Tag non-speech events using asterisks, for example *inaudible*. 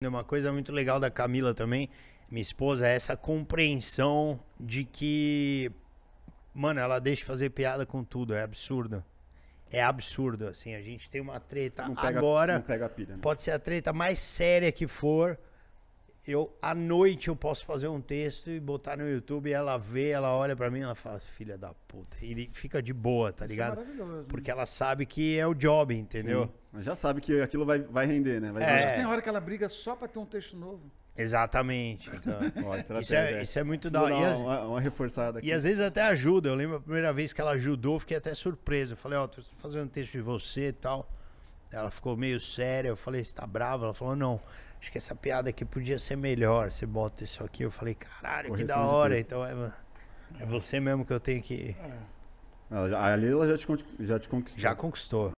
É uma coisa muito legal da Camila também, minha esposa, é essa compreensão de que, mano, ela deixa fazer piada com tudo, é absurdo. É absurdo, assim, a gente tem uma treta não pega, agora. Não pega né? Pode ser a treta mais séria que for. Eu, à noite, eu posso fazer um texto e botar no YouTube, ela vê, ela olha para mim, ela fala, filha da puta. E fica de boa, tá Isso é ligado? É Porque ela sabe que é o job, entendeu? Sim. Mas já sabe que aquilo vai, vai render, né? Vai é. Acho tem hora que ela briga só pra ter um texto novo. Exatamente. Então, *laughs* isso, é, é, isso, é, muito da hora. Uma, uma, reforçada aqui. E às vezes até ajuda. Eu lembro a primeira vez que ela ajudou, fiquei até surpreso. Eu falei, ó, oh, tô fazendo um texto de você e tal. Ela ficou meio séria. Eu falei, você tá brava? Ela falou, não, acho que essa piada aqui podia ser melhor. Você bota isso aqui. Eu falei, caralho, que da hora. Então é, é, você mesmo que eu tenho que. É. Ela ali ela já te, já te conquistou. Já conquistou.